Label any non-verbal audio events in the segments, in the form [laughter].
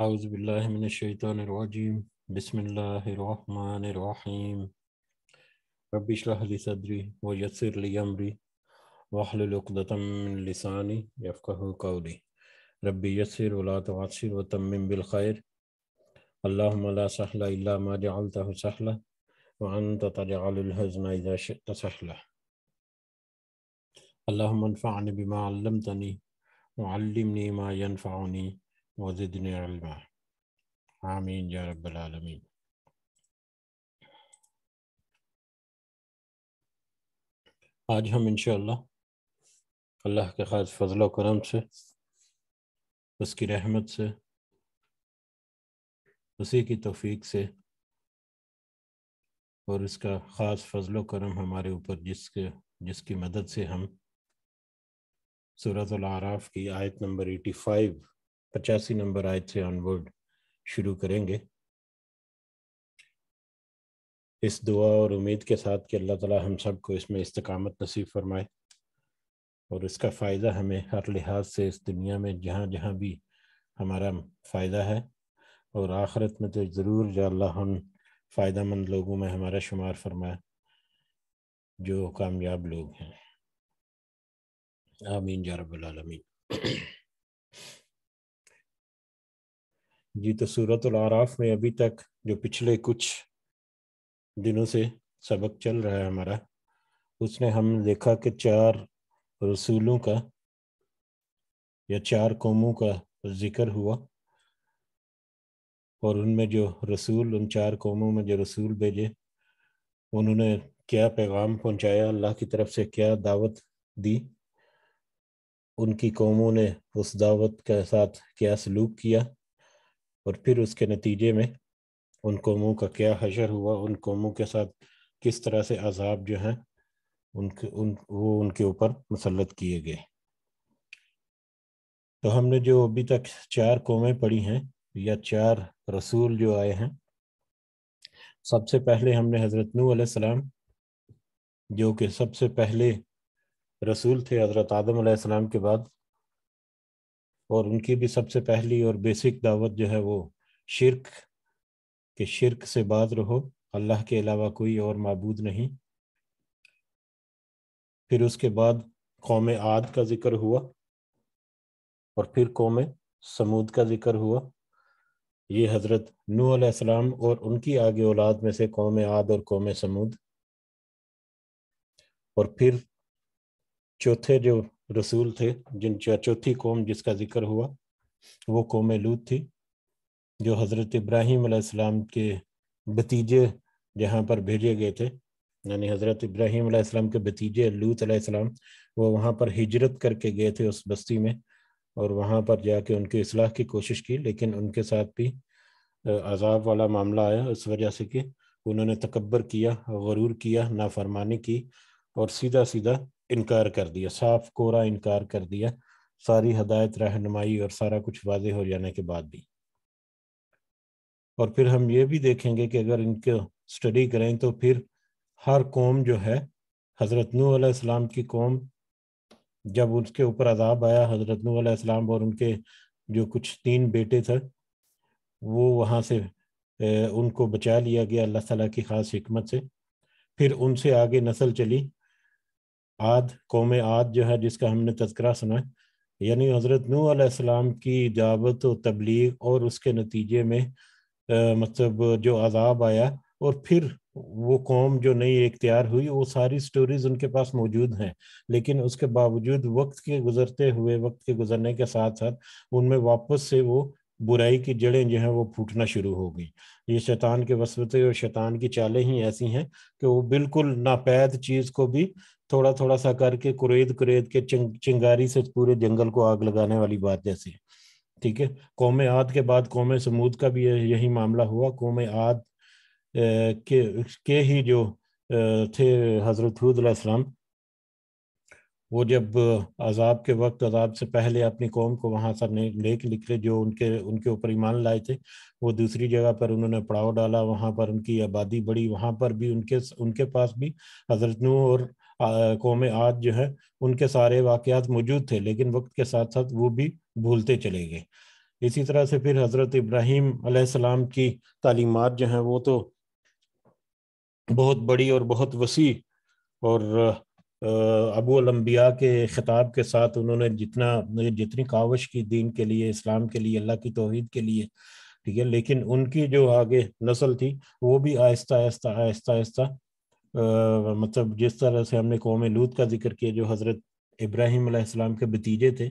أعوذ بالله من الشيطان الرجيم بسم الله الرحمن الرحيم رب اشرح لي صدري ويسر لي أمري واحلل عقدة من لساني يفقه قولي رب يسر ولا تعسر وتمم بالخير اللهم لا سهل إلا ما جعلته سهلا وأنت تجعل الحزن إذا شئت سهلا اللهم انفعني بما علمتني وعلمني ما ينفعني وزدني علما آمين يا رب العالمين आज हम इंशाल्लाह अल्लाह के ख़ास फजल करम से उसकी रहमत से उसी की तोफीक से और उसका ख़ास फजल करम हमारे ऊपर जिसके जिसकी मदद से हम सूरत आराफ़ की आयत नंबर एटी फाइव पचासी नंबर आयत से ऑनवर्ड शुरू करेंगे इस दुआ और उम्मीद के साथ कि अल्लाह ताला हम सब को इसमें इस्तकामत नसीब फरमाए और इसका फ़ायदा हमें हर लिहाज से इस दुनिया में जहाँ जहाँ भी हमारा फ़ायदा है और आखरत में तो ज़रूर या अल्लाह हम फ़ायदा मंद लोगों में हमारा शुमार फरमाए जो कामयाब लोग हैं आमीन या जी तो सूरत आराफ में अभी तक जो पिछले कुछ दिनों से सबक चल रहा है हमारा उसने हम देखा कि चार रसूलों का या चार कौमों का जिक्र हुआ और उनमें जो रसूल उन चार कौमों में जो रसूल भेजे उन्होंने क्या पैगाम पहुंचाया अल्लाह की तरफ से क्या दावत दी उनकी कौमों ने उस दावत के साथ क्या सलूक किया और फिर उसके नतीजे में उन कौमों का क्या हशर हुआ उन कौमों के साथ किस तरह से अजाब जो हैं उनके उन वो उनके ऊपर मुसलत किए गए तो हमने जो अभी तक चार कौमें पढ़ी हैं या चार रसूल जो आए हैं सबसे पहले हमने हज़रत नू सलाम जो कि सबसे पहले रसूल थे हज़रत आदम सलाम के बाद और उनकी भी सबसे पहली और बेसिक दावत जो है वो शिरक के शिरक से बात रहो अल्लाह के अलावा कोई और मबूद नहीं फिर उसके बाद कौम आद का जिक्र हुआ और फिर कौम समूद का जिक्र हुआ ये हज़रत नू अलैहिस्सलाम और उनकी आगे औलाद में से कौम आद और कौम समूद और फिर चौथे जो रसूल थे जिन चौथी कौम जिसका जिक्र हुआ वो कौम लूत थी जो हज़रत इब्राहीम आसमाम के भतीजे जहाँ पर भेजे गए थे यानी हज़रत इब्राहीम आसमाम के भतीजे लूत आसमाम वो वहाँ पर हिजरत करके गए थे उस बस्ती में और वहाँ पर जाके उनकी असलाह की कोशिश की लेकिन उनके साथ भी अजाब वाला मामला आया इस वजह से कि उन्होंने तकबर किया गरूर किया नाफरमानी की और सीधा सीधा इनकार कर दिया साफ कोरा इनकार कर दिया सारी हदायत रहनुमाई और सारा कुछ वाजे हो जाने के बाद भी और फिर हम ये भी देखेंगे कि अगर इनको स्टडी करें तो फिर हर कौम जो है हज़रत नू इस्लाम की कौम जब उसके ऊपर अदाब आया हज़रत नू इस्लाम और उनके जो कुछ तीन बेटे थे वो वहाँ से उनको बचा लिया गया अल्लाह ताला की ख़ास हमत से फिर उनसे आगे नस्ल चली आद कौम आद जो है जिसका हमने तस्करा सुना है यानी हज़रत नूसम की दावत और तबलीग और उसके नतीजे में आ, मतलब जो आज़ाब आया और फिर वो कौम जो नई इख्तियार हुई वो सारी स्टोरीज उनके पास मौजूद हैं लेकिन उसके बावजूद वक्त के गुजरते हुए वक्त के गुजरने के साथ साथ उनमें वापस से वो बुराई की जड़ें जो हैं वो फूटना शुरू हो गई ये शैतान के वसवते और शैतान की चालें ही ऐसी हैं कि वो बिल्कुल नापैद चीज़ को भी थोड़ा थोड़ा सा करके कुरेद कुरेद के चिंग, चिंगारी से पूरे जंगल को आग लगाने वाली बात जैसी है ठीक है कौम आद के बाद कौम समूद का भी यही मामला हुआ कौम आद के के ही जो थे हज़रत हजरतम वो जब अजाब के वक्त अजाब से पहले अपनी कौम को वहां से ले के निकले जो उनके उनके ऊपर ईमान लाए थे वो दूसरी जगह पर उन्होंने पड़ाव डाला वहां पर उनकी आबादी बढ़ी वहां पर भी उनके उनके पास भी हज़रत नू और कौम आज जो है उनके सारे वाक़ात मौजूद थे लेकिन वक्त के साथ साथ वो भी भूलते चले गए इसी तरह से फिर हज़रत इब्राहिम अलैहिस्सलाम की तालीमत जो हैं वो तो बहुत बड़ी और बहुत वसी और अबू अलम्बिया के ख़िताब के साथ उन्होंने जितना जितनी कावश की दीन के लिए इस्लाम के लिए अल्लाह की तोहद के लिए ठीक है लेकिन उनकी जो आगे नस्ल थी वो भी आहिस्ता आहिस्ता आहिस्ता आहिस्ता मतलब जिस तरह से हमने कौम लूत का जिक्र किया जो हज़रत इब्राहिम के भतीजे थे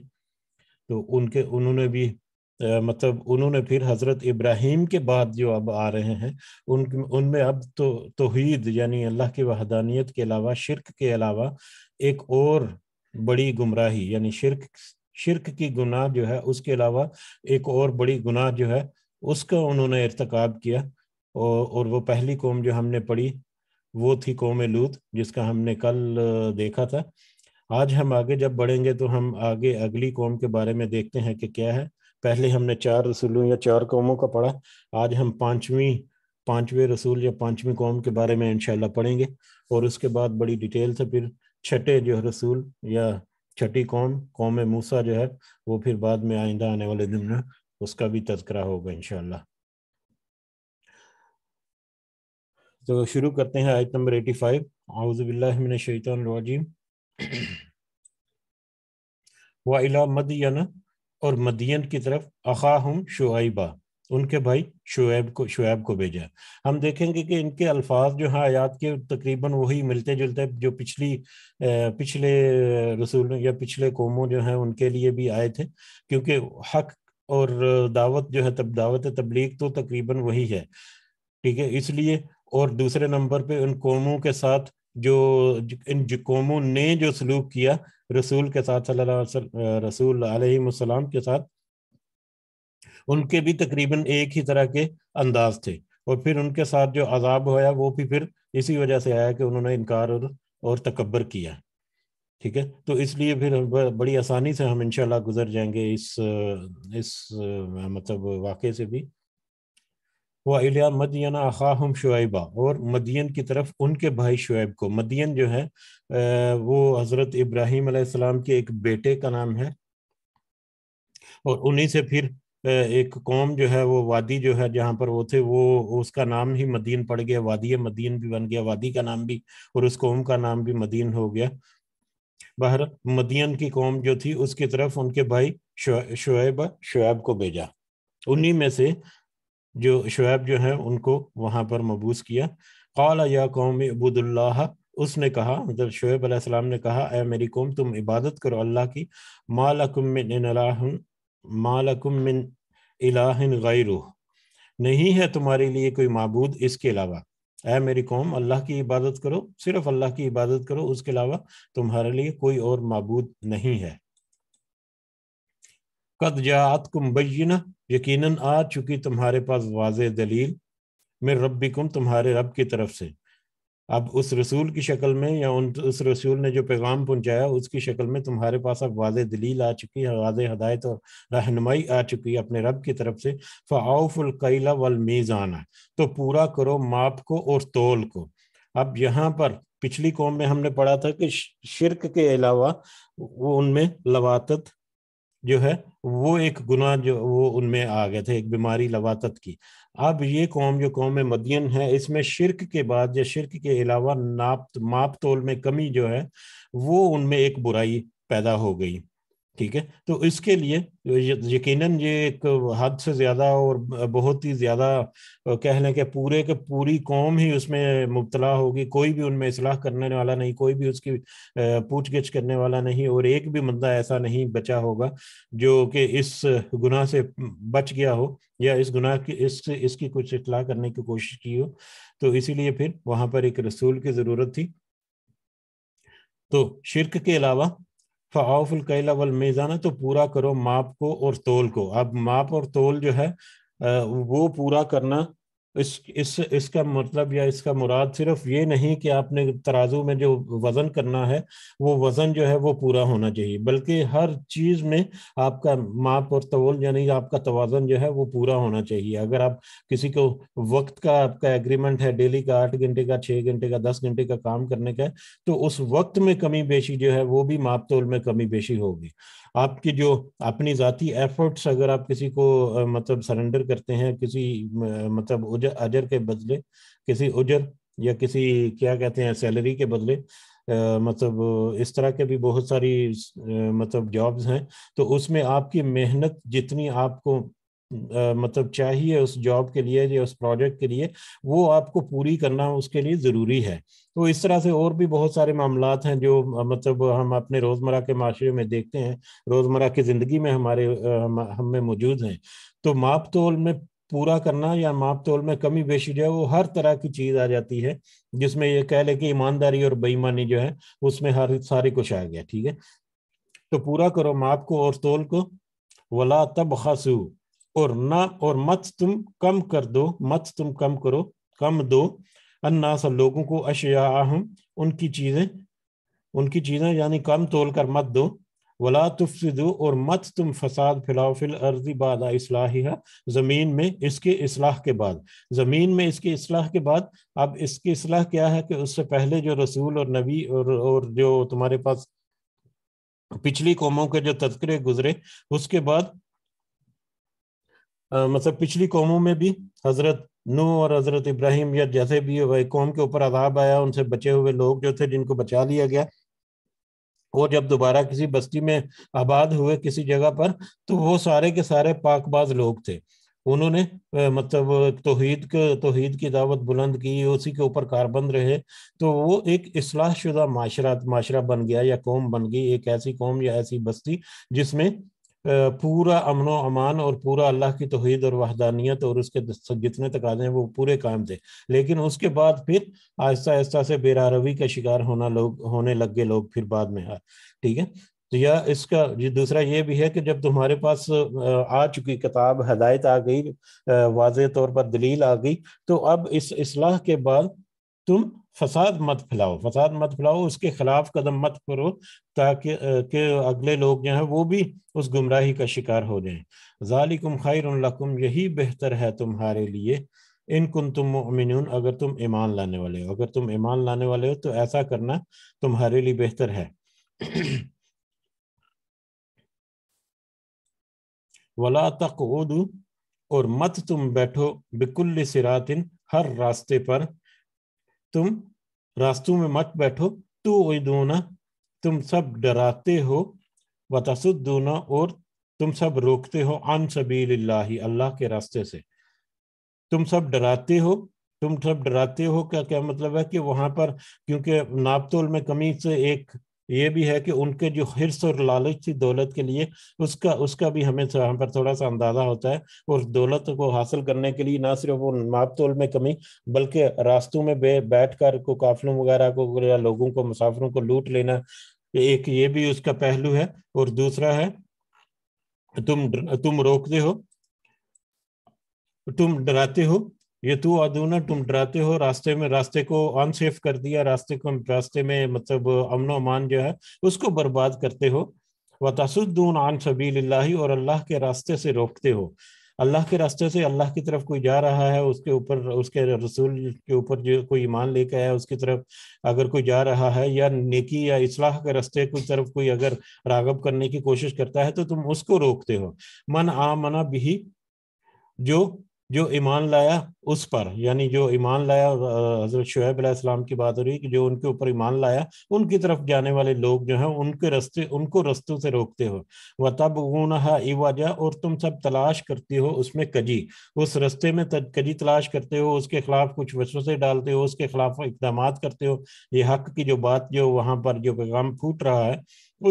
तो उनके उन्होंने भी आ, मतलब उन्होंने फिर हज़रत इब्राहिम के बाद जो अब आ रहे हैं उन उनमें अब तो तोहीद यानी अल्लाह की वहदानियत के अलावा शिरक के अलावा एक और बड़ी गुमराही यानी शिरक शिरक की गुनाह जो है उसके अलावा एक और बड़ी गुनाह जो है उसका उन्होंने इरतकब किया और और वो पहली कौम जो हमने पढ़ी वो थी कौम लूत जिसका हमने कल देखा था आज हम आगे जब बढ़ेंगे तो हम आगे अगली कौम के बारे में देखते हैं कि क्या है पहले हमने चार रसूलों या चार कौमों का पढ़ा आज हम पांचवी पांचवें रसूल या पांचवी कौम के बारे में इनशाला पढ़ेंगे और उसके बाद बड़ी डिटेल से फिर छठे जो रसूल या छठी कौम कौम मूसा जो है वो फिर बाद में आइंदा आने वाले दिन में उसका भी तस्करा होगा इनशाला तो शुरू करते हैं आयत नंबर एटी फाइव आउज़बिल्लिमिनशैतरजीम वाइला मदीन और मदीन की तरफ अखा हम शुआबा उनके भाई शुएब को शुएब को भेजा हम देखेंगे कि इनके अल्फाज जो हैं आयात के तकरीबन वही मिलते जुलते जो पिछली पिछले रसूलों या पिछले कौमों जो हैं उनके लिए भी आए थे क्योंकि हक और दावत जो है तब दावत तबलीग तो तकरीबन वही है ठीक है इसलिए और दूसरे नंबर पे उन कौमों के साथ जो इन कौमों ने जो सलूक किया रसूल के साथ रसूल अलैहिस्सलाम के साथ उनके भी तकरीबन एक ही तरह के अंदाज थे और फिर उनके साथ जो अजाब होया वो भी फिर इसी वजह से आया कि उन्होंने इनकार और, और तकबर किया ठीक है तो इसलिए फिर बड़ी आसानी से हम इनशाला गुजर जाएंगे इस इस मतलब वाक़े से भी वाहिया इला मदियन अखाहम शुएबा और मदियन की तरफ उनके भाई शुएब को मदियन जो है वो हज़रत इब्राहीम अलैहिस्सलाम के एक बेटे का नाम है और उन्हीं से फिर एक कौम जो है वो वादी जो है जहाँ पर वो थे वो उसका नाम ही मदीन पड़ गया वादी मदीन भी बन गया वादी का नाम भी और उस कौम का नाम भी मदीन हो गया बाहर मदियन की कौम जो थी उसकी तरफ उनके भाई शुएब शुएब को भेजा उन्हीं में से जो शुएब जो है उनको वहाँ पर मबूस किया कौल या कौम अबूदुल्ला उसने कहा मतलब शुएब अलैहिस्सलाम ने कहा ए मेरी कौम तुम इबादत करो अल्लाह की मालकुम मिन मालकुम मिन इलाहिन गैरू नहीं है तुम्हारे लिए कोई मबूद इसके अलावा ए मेरी कौम अल्लाह की इबादत करो सिर्फ अल्लाह की इबादत करो उसके अलावा तुम्हारे लिए कोई और मबूद नहीं है कद जात कुम बैना यकीन आ चुकी तुम्हारे पास वाज दलील मेरे रबी कुम तुम्हारे रब की तरफ से अब उस रसूल की शक्ल में या उन उस रसूल ने जो पैगाम पहुंचाया उसकी शक्ल में तुम्हारे पास अब वाज दलील आ चुकी है वाज हदायत और रहनमई आ चुकी है अपने रब की तरफ से फ़ाउफ़ुल्कैला वलमीज़ाना तो पूरा करो माप को और तोल को अब यहाँ पर पिछली कौम में हमने पढ़ा था कि शिरक के अलावा वो उनमें लवात जो है वो एक गुना जो वो उनमें आ गए थे एक बीमारी लवातत की अब ये कौम जो कौम मदियन है इसमें शिरक के बाद या शिरक के अलावा नाप माप तोल में कमी जो है वो उनमें एक बुराई पैदा हो गई ठीक है तो इसके लिए यकीनन ये एक हद से ज़्यादा और बहुत ही ज़्यादा कह लें कि पूरे के पूरी कौम ही उसमें मुबतला होगी कोई भी उनमें इसलाह करने वाला नहीं कोई भी उसकी पूछ गिछ करने वाला नहीं और एक भी मंदा ऐसा नहीं बचा होगा जो कि इस गुनाह से बच गया हो या इस गुनाह की इस इसकी कुछ इतलाह करने की कोशिश की हो तो इसीलिए फिर वहां पर एक रसूल की ज़रूरत थी तो शिरक के अलावा फ़ाउफुल कैला वल मेज़ाना तो पूरा करो माप को और तोल को अब माप और तोल जो है वो पूरा करना इस इस इसका मतलब या इसका मुराद सिर्फ ये नहीं कि आपने तराजू में जो वज़न करना है वो वज़न जो है वो पूरा होना चाहिए बल्कि हर चीज़ में आपका माप और तवल यानी आपका तोज़न जो है वो पूरा होना चाहिए अगर आप किसी को वक्त का आपका एग्रीमेंट है डेली का आठ घंटे का छः घंटे का दस घंटे का काम करने का तो उस वक्त में कमी बेशी जो है वो भी माप तोल में कमी बेशी होगी आपकी जो अपनी ज़ाती एफर्ट्स अगर आप किसी को मतलब सरेंडर करते हैं किसी मतलब उजर अजर के बदले किसी उजर या किसी क्या कहते हैं सैलरी के बदले मतलब इस तरह के भी बहुत सारी मतलब जॉब्स हैं तो उसमें आपकी मेहनत जितनी आपको मतलब चाहिए उस जॉब के लिए या उस प्रोजेक्ट के लिए वो आपको पूरी करना उसके लिए ज़रूरी है तो इस तरह से और भी बहुत सारे मामला हैं जो मतलब हम अपने रोज़मर्रा के माशरे में देखते हैं रोज़मर्रा की ज़िंदगी में हमारे हम, हम में मौजूद हैं तो माप तोल में पूरा करना या माप तोल में कमी बेशी जो है वो हर तरह की चीज़ आ जाती है जिसमें ये कह लें कि ईमानदारी और बेईमानी जो है उसमें हर सारे कुछ आ गया ठीक है तो पूरा करो माप को और तोल को वला तब खासू और ना और मत तुम कम कर दो मत तुम कम करो कम दो अन्ना सब लोगों को अशया उनकी चीजें उनकी चीजें यानी कम तोल कर मत दो वला तुफसदो और मत तुम फसाद फिलाओ फिल अर्जी बाद इसलाहिया ज़मीन में इसके इसलाह के बाद ज़मीन में इसके इसलाह के बाद अब इसकी इसलाह क्या है कि उससे पहले जो रसूल और नबी और और जो तुम्हारे पास पिछली कौमों के जो तस्करे गुजरे उसके बाद मतलब पिछली कौमों में भी हजरत नू और हजरत इब्राहिम या जैसे भी कौम के ऊपर आदाब आया उनसे बचे हुए लोग जो थे जिनको बचा लिया गया और जब दोबारा किसी बस्ती में आबाद हुए किसी जगह पर तो वो सारे के सारे पाकबाज लोग थे उन्होंने मतलब तोहहीद के तोहहीद की दावत बुलंद की उसी के ऊपर कारबंद रहे तो वो एक इसलाह शुदा माशरा माशरा बन गया या कौम बन गई एक ऐसी कौम या ऐसी बस्ती जिसमें पूरा अमनो अमान और पूरा अल्लाह की तोहद और वहदानियत और उसके जितने तकाजे हैं वो पूरे कायम थे लेकिन उसके बाद फिर आहिस्ता आहिस्ता से बेरारवी का शिकार होना लोग होने लग गए लोग फिर बाद में हार ठीक है तो या इसका ये दूसरा ये भी है कि जब तुम्हारे पास आ चुकी किताब हदायत आ गई वाज तौर पर दलील आ गई तो अब इस इसलाह के बाद तुम फसाद मत फैलाओ फसाद मत फैलाओ उसके खिलाफ कदम मत करो ताकि के अगले लोग जो हैं वो भी उस गुमराही का शिकार हो जाएं ज़ालिकुम खैर लकुम यही बेहतर है तुम्हारे लिए इन कुन तुम मिन अगर तुम ईमान लाने वाले हो अगर तुम ईमान लाने वाले हो तो ऐसा करना तुम्हारे लिए बेहतर है [clears throat] वला तक और मत तुम बैठो बिकुल सिरातिन हर रास्ते पर तुम रास्तों में मत बैठो तू उदूना तुम सब डराते हो वतसुद्दूना और तुम सब रोकते हो अन सबील अल्लाह के रास्ते से तुम सब डराते हो तुम सब डराते हो क्या क्या मतलब है कि वहां पर क्योंकि नापतोल में कमी से एक ये भी है कि उनके जो हिरस और लालच थी दौलत के लिए उसका उसका भी हमें यहाँ पर थोड़ा सा अंदाजा होता है और दौलत को हासिल करने के लिए ना सिर्फ वो तोल में कमी बल्कि रास्तों में बैठ कर को काफिलों वगैरह को या लोगों को मुसाफिरों को लूट लेना एक ये भी उसका पहलू है और दूसरा है तुम तुम रोकते हो तुम डराते हो ये तू अदूना तुम डराते हो रास्ते में रास्ते को अनसेफ कर दिया रास्ते को रास्ते में मतलब अमन अमान जो है उसको बर्बाद करते हो व तसुद्दून आन सबील और अल्लाह के रास्ते से रोकते हो अल्लाह के रास्ते से अल्लाह की तरफ कोई जा रहा है उसके ऊपर उसके रसूल के ऊपर जो कोई ईमान लेके आया उसकी तरफ अगर कोई जा रहा है या नेकी या इसलाह के रास्ते की तरफ कोई अगर रागब करने की कोशिश करता है तो तुम उसको रोकते हो मन आ मना भी जो जो ईमान लाया उस पर यानी जो ईमान लाया हजरत शुहेब अलैहिस्सलाम की बात हो रही है कि जो उनके ऊपर ईमान लाया उनकी तरफ जाने वाले लोग जो हैं उनके रास्ते उनको रस्तों से रोकते हो व तब गुना और तुम सब तलाश करते हो उसमें कजी उस रस्ते में कजी तलाश करते हो उसके खिलाफ कुछ वसूसें डालते हो उसके खिलाफ इकदाम करते हो ये हक की जो बात जो वहाँ पर जो पैगाम फूट रहा है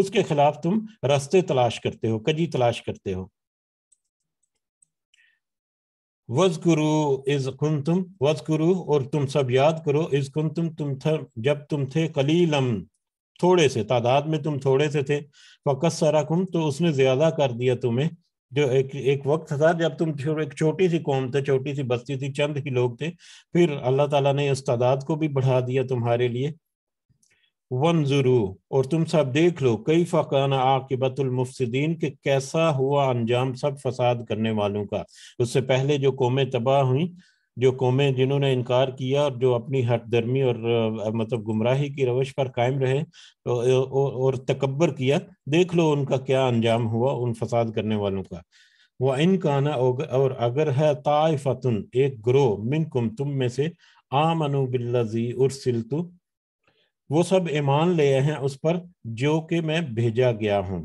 उसके खिलाफ तुम रस्ते तलाश करते हो कजी तलाश करते हो वजकुरु इज वज गुरु और तुम सब याद करो इज कुंतुम तुम तुम जब तुम थे कलीलम थोड़े से तादाद में तुम थोड़े से थे फकस कुम तो उसने ज्यादा कर दिया तुम्हें जो एक एक वक्त था जब तुम एक छोटी सी कौम थे छोटी सी बस्ती थी चंद ही लोग थे फिर अल्लाह ताला ने उस तादाद को भी बढ़ा दिया तुम्हारे लिए वन जरू और तुम सब देख लो कई फ़ान आकिबतुलमफसदीन के कैसा हुआ अंजाम सब फसाद करने वालों का उससे पहले जो कौमें तबाह हुई जो कौमें जिन्होंने इनकार किया और जो अपनी हट दर्मी और मतलब गुमराही की रवश पर कायम रहे और तकबर किया देख लो उनका क्या अंजाम हुआ उन फसाद करने वालों का वह इनकाना और अगर है ताइफातुन एक ग्रोह कुम तुम में से आमनु बिल्लजी उर्सिलतु वो सब ईमान ले हैं उस पर जो कि मैं भेजा गया हूँ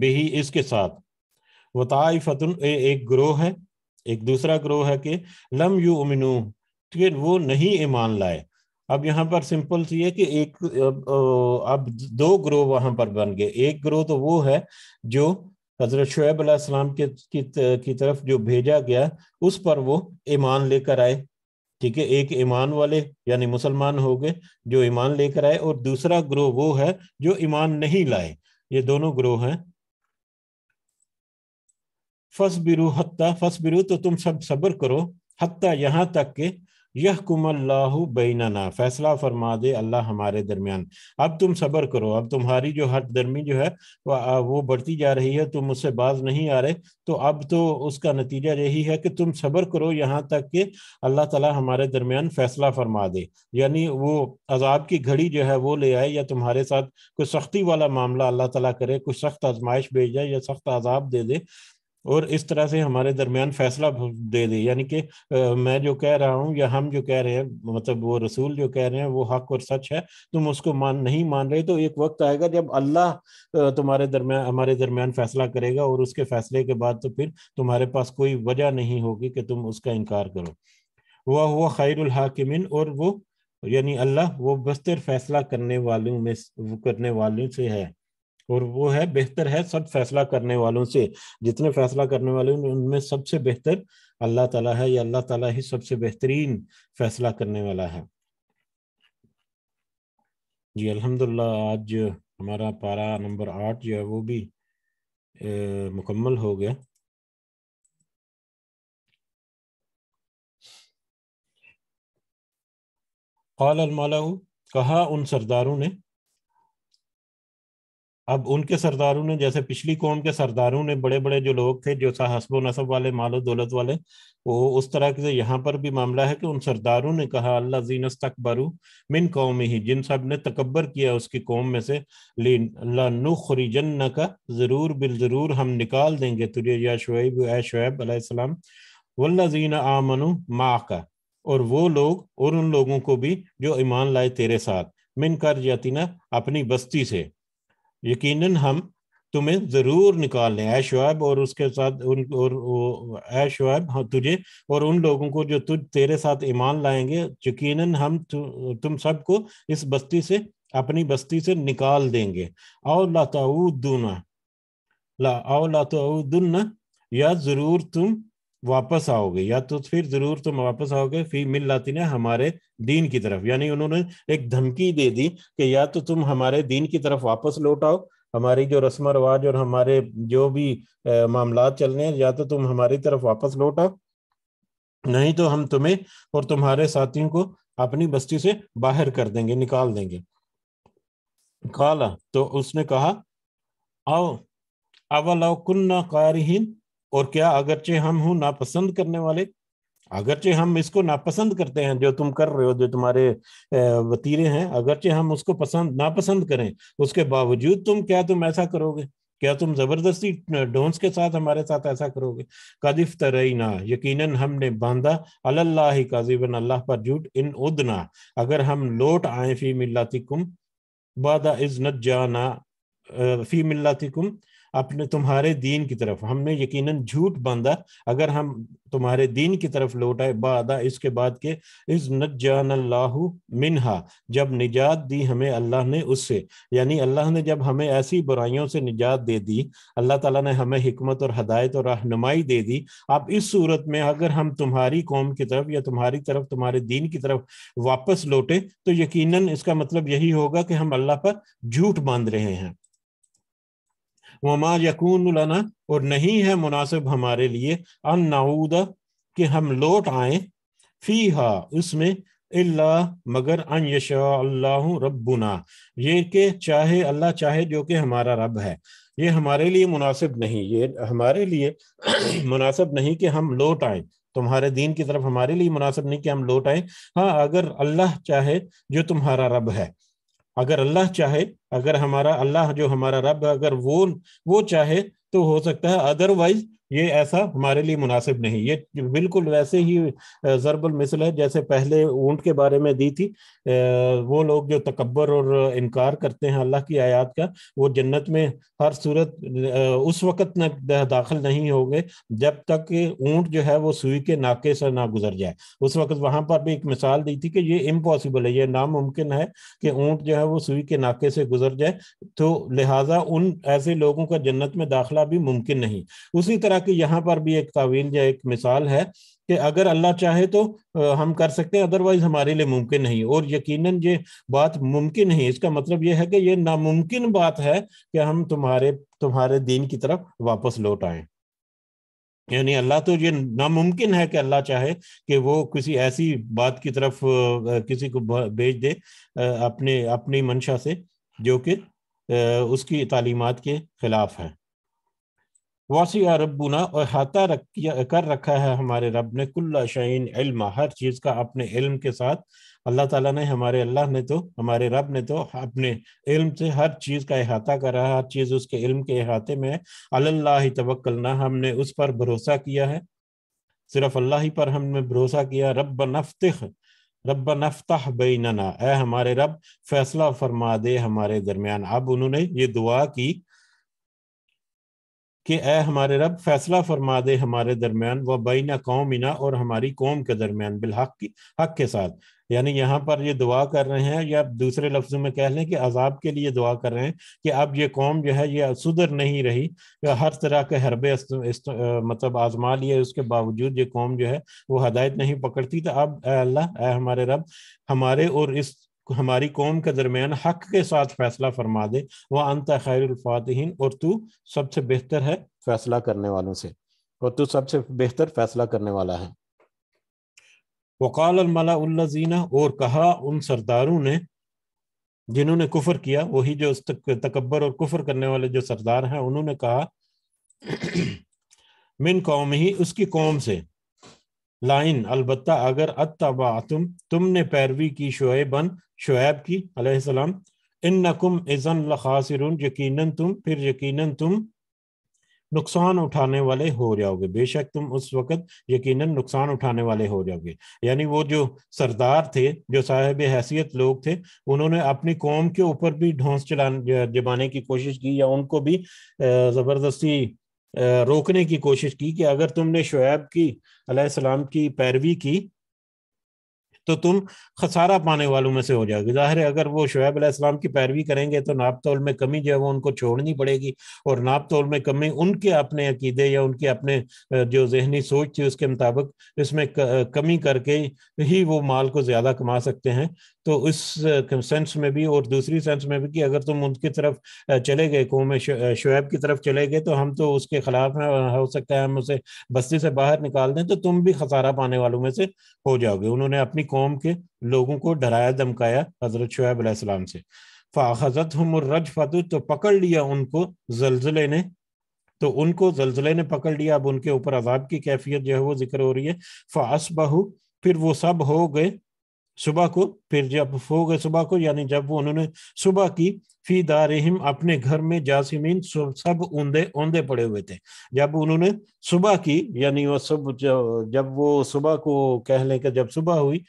बेही इसके साथ वताइफतन एक ग्रोह है एक दूसरा ग्रोह है कि लम यू उमिनू कि वो नहीं ईमान लाए अब यहाँ पर सिंपल सी है कि एक अब दो ग्रोह वहां पर बन गए एक ग्रोह तो वो है जो हज़रत शुएब के की तरफ जो भेजा गया उस पर वो ईमान लेकर आए ठीक है एक ईमान वाले यानी मुसलमान हो गए जो ईमान लेकर आए और दूसरा ग्रोह वो है जो ईमान नहीं लाए ये दोनों ग्रोह हैं फस बिरु हत्ता फस बिरू तो तुम सब सब्र करो हत्ता यहां तक के यह अल्लाह बैनना फैसला फरमा दे अल्लाह हमारे दरमियान अब तुम सब्र करो अब तुम्हारी जो हट दरमी जो है वो बढ़ती जा रही है तुम उससे बाज नहीं आ रहे तो अब तो उसका नतीजा यही है कि तुम सब्र करो यहाँ तक कि अल्लाह ताला हमारे दरमियान फैसला फरमा दे यानी वो अजाब की घड़ी जो है वो ले आए या तुम्हारे साथ कोई सख्ती वाला मामला अल्लाह तला करे कुछ सख्त आजमाइश भेज जाए या सख्त अजाब दे दे और इस तरह से हमारे दरमियान फैसला दे दे यानी कि मैं जो कह रहा हूँ या हम जो कह रहे हैं मतलब वो रसूल जो कह रहे हैं वो हक और सच है तुम उसको मान नहीं मान रहे तो एक वक्त आएगा जब अल्लाह तुम्हारे दरमियान हमारे दरमियान फैसला करेगा और उसके फैसले के बाद तो फिर तुम्हारे पास कोई वजह नहीं होगी कि तुम उसका इनकार करो वह हुआ खैरुल हाकिमिन और वो यानी अल्लाह वो बस्तर फैसला करने वालों में करने वालों से है और वो है बेहतर है सब फैसला करने वालों से जितने फैसला करने वाले उनमें सबसे बेहतर अल्लाह ताला है या अल्लाह ताला ही सबसे बेहतरीन फैसला करने वाला है जी अल्हम्दुलिल्लाह आज हमारा पारा नंबर आठ जो है वो भी ए, मुकम्मल हो गया कहा उन सरदारों ने अब उनके सरदारों ने जैसे पिछली कौम के सरदारों ने बड़े बड़े जो लोग थे जो हसबो नसब वाले मालो दौलत वाले वो उस तरह के यहाँ पर भी मामला है कि उन सरदारों ने कहा अल्लाह जीनस तकबरू मिन कौम ही जिन सब ने तकबर किया उसकी कौम में से लानुखरी का ज़रूर बिल ज़रूर हम निकाल देंगे तुझे या शुब ए शुएब अलैहिस्सलाम वल्ला आमनु मा का और वो लोग और उन लोगों को भी जो ईमान लाए तेरे साथ मिन कर जाती ना अपनी बस्ती से यकीनन हम तुम्हें ज़रूर निकाल लें ऐ और उसके साथ उन और ऐ हाँ तुझे और उन लोगों को जो तुझ तेरे साथ ईमान लाएंगे यकीनन हम तु, तुम सबको इस बस्ती से अपनी बस्ती से निकाल देंगे और लाताऊदूना ला और दुन या ज़रूर तुम वापस आओगे या तो फिर जरूर तुम वापस आओगे फिर मिल लाती ना हमारे दीन की तरफ यानी उन्होंने एक धमकी दे दी कि या तो तुम हमारे दीन की तरफ वापस लौट आओ हमारी जो रस्म रवाज और हमारे जो भी मामला चल रहे हैं या तो तुम हमारी तरफ वापस लौट आओ नहीं तो हम तुम्हें और तुम्हारे साथियों को अपनी बस्ती से बाहर कर देंगे निकाल देंगे काला तो उसने कहा आओ अवलकुन्ना कारिहीन और क्या अगरचे हम हूं नापसंद करने वाले अगरचे हम इसको नापसंद करते हैं जो तुम कर रहे हो जो तुम्हारे वतीरे हैं अगरचे हम उसको पसंद नापसंद करें उसके बावजूद तुम क्या तुम ऐसा करोगे क्या तुम जबरदस्ती डोंस के साथ हमारे साथ ऐसा करोगे तरई ना यकीन हमने बांधा अल्लाह ही काजीबन अल्लाह पर झूठ इन उद ना अगर हम लौट आए फी कुम बाद इज जाना फी कुम अपने तुम्हारे दीन की तरफ हमने यकीनन झूठ बांधा अगर हम तुम्हारे दीन की तरफ लौटाए बादा इसके बाद के इस नजानल्लाहु मिनहा जब निजात दी हमें अल्लाह ने उससे यानी अल्लाह ने जब हमें ऐसी बुराइयों से निजात दे दी अल्लाह ताला ने हमें हिकमत और हदायत और रहनुमाई दे दी अब इस सूरत में अगर हम तुम्हारी कौम की तरफ या तुम्हारी तरफ तुम्हारे दीन की तरफ वापस लौटे तो यकीनन इसका मतलब यही होगा कि हम अल्लाह पर झूठ बांध रहे हैं वमा यकून लना और नहीं है मुनासिब हमारे लिए अन नाऊदा कि हम लौट आए फी हा उसमें इल्ला मगर अन यशा अल्लाह ये के चाहे अल्लाह चाहे जो कि हमारा रब है ये हमारे लिए मुनासिब नहीं ये हमारे लिए [clears throat] मुनासिब नहीं कि हम लौट आए तुम्हारे दीन की तरफ हमारे लिए मुनासिब नहीं कि हम लौट आए हाँ अगर अल्लाह चाहे जो तुम्हारा रब है अगर अल्लाह चाहे अगर हमारा अल्लाह जो हमारा रब है अगर वो वो चाहे तो हो सकता है अदरवाइज ये ऐसा हमारे लिए मुनासिब नहीं ये बिल्कुल वैसे ही ज़रबल मिसल है जैसे पहले ऊंट के बारे में दी थी वो लोग जो तकबर और इनकार करते हैं अल्लाह की आयात का वो जन्नत में हर सूरत उस वक़्त न दाखिल नहीं होंगे जब तक ऊंट जो है वो सुई के नाके से ना गुजर जाए उस वक़्त वहां पर भी एक मिसाल दी थी कि ये इम्पॉसिबल है ये नामुमकिन है कि ऊंट जो है वो सुई के नाके से गुजर जाए तो लिहाजा उन ऐसे लोगों का जन्नत में दाखिला भी मुमकिन नहीं उसी तरह की यहाँ पर भी एक तावील या एक मिसाल है कि अगर अल्लाह चाहे तो हम कर सकते हैं अदरवाइज हमारे लिए मुमकिन नहीं और यकीनन ये बात मुमकिन नहीं इसका मतलब ये है कि ये नामुमकिन बात है कि हम तुम्हारे तुम्हारे दीन की तरफ वापस लौट आए यानी अल्लाह तो ये नामुमकिन है कि अल्लाह चाहे कि वो किसी ऐसी बात की तरफ किसी को भेज दे अपने अपनी मंशा से जो कि उसकी तालीमत के खिलाफ है वासिया रबुना और हाथा रख कर रखा है हमारे रब ने कुल्ला शाइन इल्म हर चीज का अपने इल्म के साथ अल्लाह ताला ने हमारे अल्लाह ने तो हमारे रब ने तो अपने इल्म से हर चीज का अहाता करा है हर चीज उसके इल्म के अहाते में है अल्लाह तवक्लना हमने उस पर भरोसा किया है सिर्फ अल्लाह ही पर हमने भरोसा किया रब नफ्तिख रब नफ्ताह बेनना ए हमारे रब फैसला फरमा दे हमारे दरमियान अब उन्होंने ये दुआ की कि ए हमारे रब फैसला फरमा दे हमारे दरम्यान व बैना कौमिना और हमारी कौम के दरम्यान बिलहक की हक के साथ यानी यहाँ पर ये दुआ कर रहे हैं या दूसरे लफ्ज़ों में कह लें कि अजाब के लिए दुआ कर रहे हैं कि अब ये कौम जो है ये सुधर नहीं रही या हर तरह के हरबे मतलब आजमा लिए उसके बावजूद ये कौम जो है वो हदायत नहीं पकड़ती तो अब अल्लाह हमारे रब हमारे और इस हमारी कौम के दरमियान हक के साथ फैसला फरमा दे वह अंत फातहन और तू सबसे बेहतर है फैसला करने वालों से और तू सबसे बेहतर फैसला करने वाला है वकाल और कहा उन सरदारों ने जिन्होंने कुफर किया वही जो उस तक, तकबर और कुफर करने वाले जो सरदार हैं उन्होंने कहा [clears throat] मिन कौम ही उसकी कौम से लाइन अलबत् अगर अतबा तुम तुमने पैरवी की शुएबन शुएब की अलैहिस्सलाम इन नकुम इज़न लखासिरून यकीनन तुम फिर यकीनन तुम नुकसान उठाने वाले हो जाओगे बेशक तुम उस वक़्त यकीनन नुकसान उठाने वाले हो जाओगे यानी वो जो सरदार थे जो साहिब हैसियत लोग थे उन्होंने अपनी कौम के ऊपर भी ढोंस चलाने जमाने की कोशिश की या उनको भी ज़बरदस्ती रोकने की कोशिश की कि अगर तुमने शुएब की अलैहिस्सलाम की पैरवी की तो तुम खसारा पाने वालों में से हो जाओगे जाहिर है अगर वो शुएब अलैहिस्सलाम की पैरवी करेंगे तो नाप तोल में कमी जो है वो उनको छोड़नी पड़ेगी और नाप तोल में कमी उनके अपने अकीदे या उनके अपने जो जहनी सोच थी उसके मुताबिक इसमें कमी करके ही वो माल को ज़्यादा कमा सकते हैं तो इस सेंस में भी और दूसरी सेंस में भी कि अगर तुम उनकी तरफ चले गए कौम शुएब की तरफ चले गए तो हम तो उसके खिलाफ हैं हो सकता है हम उसे बस्ती से बाहर निकाल दें तो तुम भी खसारा पाने वालों में से हो जाओगे उन्होंने अपनी कौम कौम के लोगों को डराया धमकाया हज़रत शुएब अलैहिस्सलाम से फ़ाखजत हमरज फतु तो पकड़ लिया उनको जलजिले ने तो उनको जलजिले ने पकड़ लिया अब उनके ऊपर अजाब की कैफियत जो है वो जिक्र हो रही है फ़ास बहू फिर वो सब हो गए सुबह को फिर जब हो गए सुबह को यानी जब वो उन्होंने सुबह की फी दारहिम अपने घर में जासिमीन सब ऊंधे ऊंधे पड़े हुए थे जब उन्होंने सुबह की यानी वो सब जब वो सुबह को कह लें कि जब सुबह हुई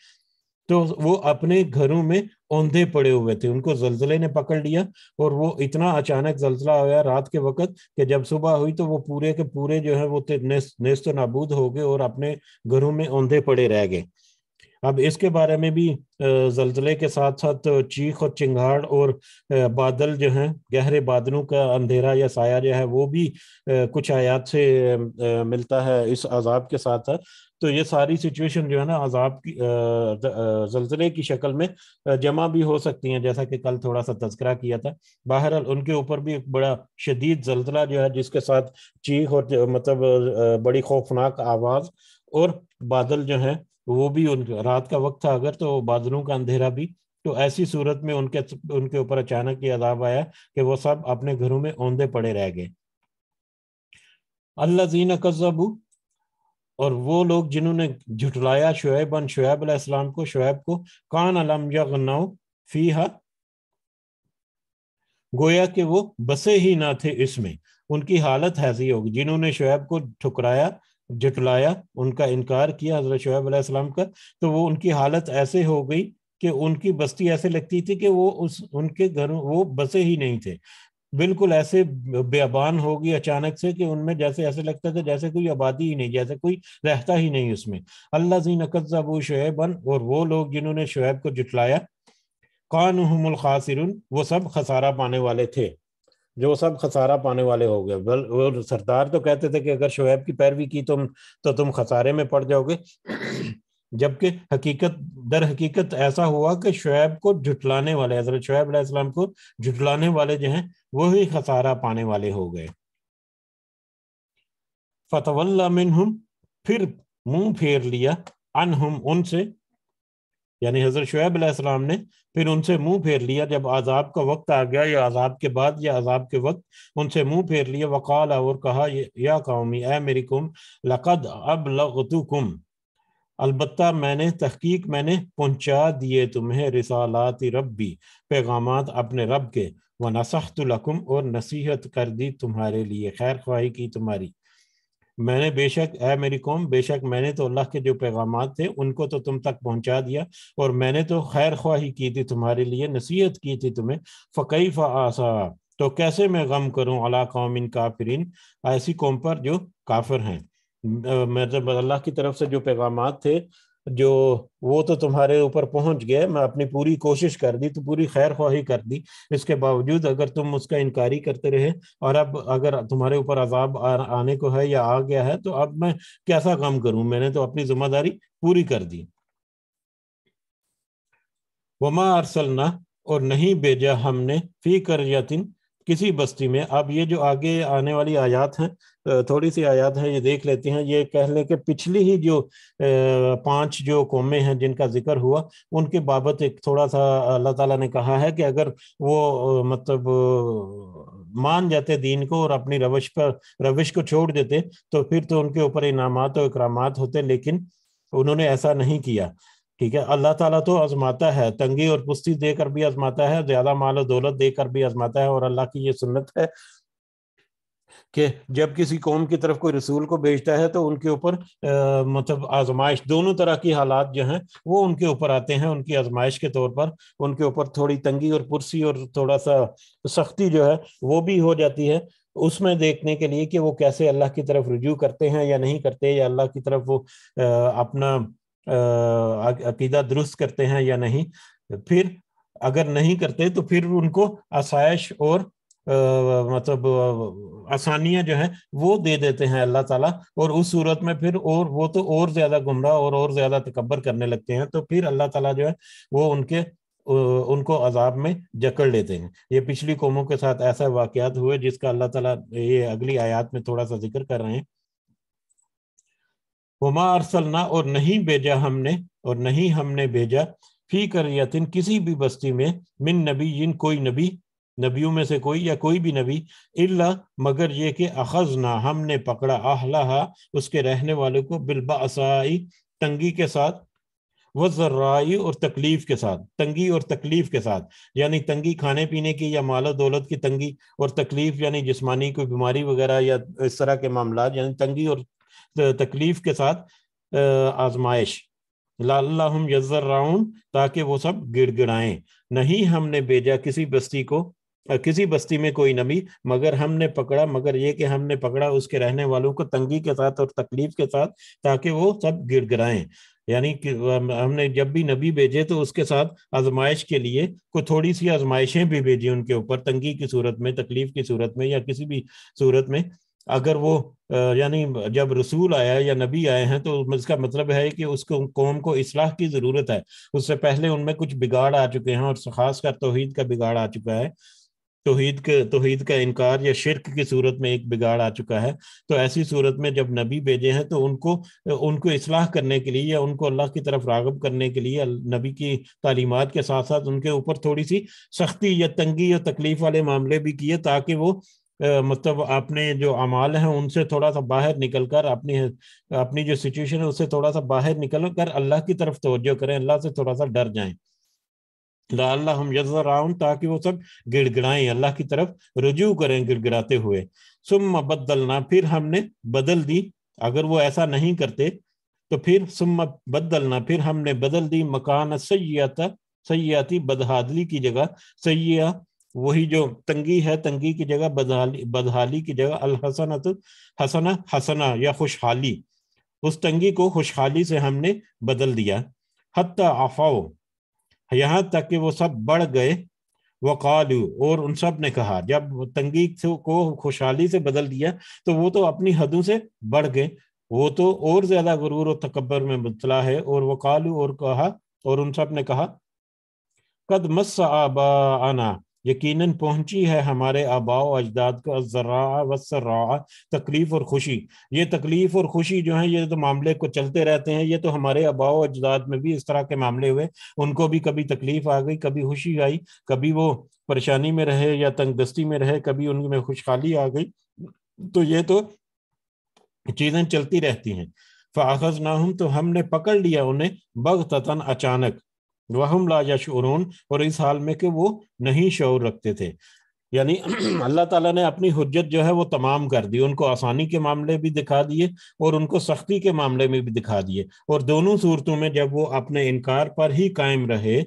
तो वो अपने घरों में औंधे पड़े हुए थे उनको जलजले ने पकड़ लिया और वो इतना अचानक जलजला आया रात के वक्त कि जब सुबह हुई तो वो पूरे के पूरे जो है वो नेस्त नाबूद हो गए और अपने घरों में औंधे पड़े रह गए अब इसके बारे में भी जलजले के साथ साथ चीख और चिंगाड़ और बादल जो हैं गहरे बादलों का अंधेरा या साया जो है वो भी कुछ आयात से मिलता है इस अजाब के साथ साथ तो ये सारी सिचुएशन जो है ना अजाब की जल्जले की शक्ल में जमा भी हो सकती हैं जैसा कि कल थोड़ा सा तस्करा किया था बहरहाल उनके ऊपर भी एक बड़ा शदीद जल्जला जो है जिसके साथ चीख और मतलब बड़ी खौफनाक आवाज़ और बादल जो है वो भी उन रात का वक्त था अगर तो बादलों का अंधेरा भी तो ऐसी सूरत में उनके उनके ऊपर अचानक ये अदाब आया कि वो सब अपने घरों में औंधे पड़े रह गए अल्लाह जीना कजबू और वो लोग जिन्होंने झुटलाया शुएब अन शुएब अलैहिस्सलाम को शुएब को कान अलम यगनाउ फीहा गोया के वो बसे ही ना थे इसमें उनकी हालत हैजी होगी जिन्होंने शुएब को ठुकराया जुटलाया उनका इनकार किया हजरत शुएब अलैहिस्सलाम का तो वो उनकी हालत ऐसे हो गई कि उनकी बस्ती ऐसे लगती थी कि वो उस उनके घर वो बसे ही नहीं थे बिल्कुल ऐसे बेअबान हो गई अचानक से कि उनमें जैसे ऐसे लगता था जैसे कोई आबादी ही नहीं जैसे कोई रहता ही नहीं उसमें अल्लाह जीन अकजबू शुएबन और वो लोग जिन्होंने शुएब को जुटलाया कौन खासिर वो सब खसारा पाने वाले थे जो सब खसारा पाने वाले हो गए बल वो सरदार तो कहते थे कि अगर शुएब की पैरवी की तुम तो तुम खसारे में पड़ जाओगे जबकि हकीकत दर हकीकत ऐसा हुआ कि शुएब को जुटलाने वाले हजरत शुएब को जुटलाने वाले जो हैं वही खसारा पाने वाले हो गए फतवल्ला मिनहुम फिर मुंह फेर लिया अनहुम उनसे यानी हजरत शुएब अलैहिस्सलाम ने फिर उनसे मुंह फेर लिया जब आज़ाब का वक्त आ गया या आज़ाब के बाद या आज़ाब के वक्त उनसे मुंह फेर लिया वकाल और कहा या कौमी ए मेरी कुम लकद अब लगतुकुम अलबत् मैंने तहकीक मैंने पहुंचा दिए तुम्हें रिसालात रबी पैगाम अपने रब के व नसख लकुम और नसीहत कर दी तुम्हारे लिए खैर ख्वाही की तुम्हारी मैंने बेशक ए मेरी कौम बेशक मैंने तो अल्लाह के जो पैगाम थे उनको तो तुम तक पहुंचा दिया और मैंने तो खैर ख्वाही की थी तुम्हारे लिए नसीहत की थी तुम्हें फ़कई आसा तो कैसे मैं गम करूँ अला कौम इन काफरीन ऐसी कौम पर जो काफिर हैं मतलब अल्लाह की तरफ से जो पैगाम थे जो वो तो तुम्हारे ऊपर पहुंच गए मैं अपनी पूरी कोशिश कर दी तो पूरी खैर ख्वाही कर दी इसके बावजूद अगर तुम उसका इनकारी करते रहे और अब अगर तुम्हारे ऊपर अजाब आने को है या आ गया है तो अब मैं कैसा काम करूं मैंने तो अपनी जिम्मेदारी पूरी कर दी वमा अरसलना और नहीं भेजा हमने फी कर किसी बस्ती में अब ये जो आगे आने वाली आयात हैं थोड़ी सी आयात है ये देख लेते हैं ये कह लें कि पिछली ही जो पांच जो कौमें हैं जिनका जिक्र हुआ उनके बाबत एक थोड़ा सा अल्लाह ताला ने कहा है कि अगर वो मतलब मान जाते दीन को और अपनी रविश पर रविश को छोड़ देते तो फिर तो उनके ऊपर इनामत और इकराम होते लेकिन उन्होंने ऐसा नहीं किया ठीक है अल्लाह ताला तो आजमाता है तंगी और पुस्ती देकर भी आजमाता है ज्यादा माल और दौलत देकर भी आजमाता है और अल्लाह की ये सुन्नत है कि जब किसी कौम की तरफ कोई रसूल को भेजता है तो उनके ऊपर मतलब आजमाइश दोनों तरह की हालात जो हैं वो उनके ऊपर आते हैं उनकी आजमाइश के तौर पर उनके ऊपर थोड़ी तंगी और पुरसी और थोड़ा सा सख्ती जो है वो भी हो जाती है उसमें देखने के लिए कि वो कैसे अल्लाह की तरफ रुजू करते हैं या नहीं करते या अल्लाह की तरफ वो अपना अकीदा दुरुस्त करते हैं या नहीं फिर अगर नहीं करते तो फिर उनको आसाइश और आ, मतलब आसानियां जो हैं वो दे देते हैं अल्लाह ताला और उस सूरत में फिर और वो तो और ज्यादा गुमराह और और ज्यादा तकबर करने लगते हैं तो फिर अल्लाह ताला जो है वो उनके उनको अजाब में जकड़ लेते हैं ये पिछली कौमों के साथ ऐसा वाकयात हुए जिसका अल्लाह ताला ये अगली आयात में थोड़ा सा जिक्र कर रहे हैं वमा अरसलना और नहीं भेजा हमने और नहीं हमने भेजा फी करियतिन किसी भी बस्ती में मिन नबी इन कोई नबी नबियों में से कोई या कोई भी नबी इल्ला मगर ये कि अखज ना हमने पकड़ा आहला उसके रहने वाले को बिलबासाई तंगी के साथ व जर्राई और तकलीफ के साथ तंगी और तकलीफ के साथ यानी तंगी खाने पीने की या माल दौलत की तंगी और तकलीफ यानी जिस्मानी कोई बीमारी वगैरह या इस तरह के मामला यानी तंगी और तकलीफ के साथ आजमाइश यजर राउन ताकि वो सब गिड़गिड़ाएं नहीं हमने भेजा किसी बस्ती को किसी बस्ती में कोई नबी मगर हमने पकड़ा मगर ये कि हमने पकड़ा उसके रहने वालों को तंगी के साथ और तकलीफ के साथ ताकि वो सब गिड़गिड़ाएं यानी कि हमने जब भी नबी भेजे तो उसके साथ आजमाइश के लिए कोई थोड़ी सी आजमाइशें भी भेजी उनके ऊपर तंगी की सूरत में तकलीफ की सूरत में या किसी भी सूरत में अगर वो यानी जब रसूल आया या नबी आए हैं तो इसका मतलब है कि उसको कौम को इसलाह की ज़रूरत है उससे पहले उनमें कुछ बिगाड़ आ चुके हैं और खासकर तोहहीद का बिगाड़ आ चुका है तोहहीद के तोहहीद का इनकार या शिरक की सूरत में एक बिगाड़ आ चुका है तो ऐसी सूरत में जब नबी भेजे हैं तो उनको उनको इसलाह करने के लिए या उनको अल्लाह की तरफ रागब करने के लिए नबी की तालीमत के साथ साथ उनके ऊपर थोड़ी सी सख्ती या तंगी या तकलीफ वाले मामले भी किए ताकि वो मतलब आपने जो अमाल हैं उनसे थोड़ा सा बाहर निकल कर अपनी अपनी जो सिचुएशन है उससे थोड़ा सा बाहर निकल कर अल्लाह की तरफ तोजो करें अल्लाह से थोड़ा सा डर जाए अल्लाह हम आऊँ ताकि वो सब गिड़गिड़ाएं अल्लाह की तरफ रुजू करें गिड़गिड़ाते हुए सुम बदलना फिर हमने बदल दी अगर वो ऐसा नहीं करते तो फिर सुम बदलना फिर हमने बदल दी मकान सैयत सैयाती बदहादली की जगह सैया वही जो तंगी है तंगी की जगह बदहाली बदहाली की जगह अलहसनत हसना हसना या खुशहाली उस तंगी को खुशहाली से हमने बदल दिया हती आफाओ यहाँ तक कि वो सब बढ़ गए वकालू और उन सब ने कहा जब तंगी को खुशहाली से बदल दिया तो वो तो अपनी हदों से बढ़ गए वो तो और ज्यादा गुरूर और तकबर में मुबला है और वकालू और कहा और उन सब ने कहा कद मस आबा आना यकीनन पहुंची है हमारे आबाओ अजदाद को ज़रा वसरा तकलीफ़ और ख़ुशी ये तकलीफ़ और ख़ुशी जो है ये तो मामले को चलते रहते हैं ये तो हमारे आबाओ अजदाद में भी इस तरह के मामले हुए उनको भी कभी तकलीफ़ आ गई कभी खुशी आई कभी वो परेशानी में रहे या तंग दस्ती में रहे कभी उनमें खुशहाली आ गई तो ये तो चीज़ें चलती रहती हैं फ़ाखज ना हम तो हमने पकड़ लिया उन्हें बग अचानक वहम ला यशुरून और इस हाल में कि वो नहीं शौर रखते थे यानी [clears throat] अल्लाह ताला ने अपनी हजत जो है वो तमाम कर दी उनको आसानी के मामले भी दिखा दिए और उनको सख्ती के मामले में भी दिखा दिए और दोनों सूरतों में जब वो अपने इनकार पर ही कायम रहे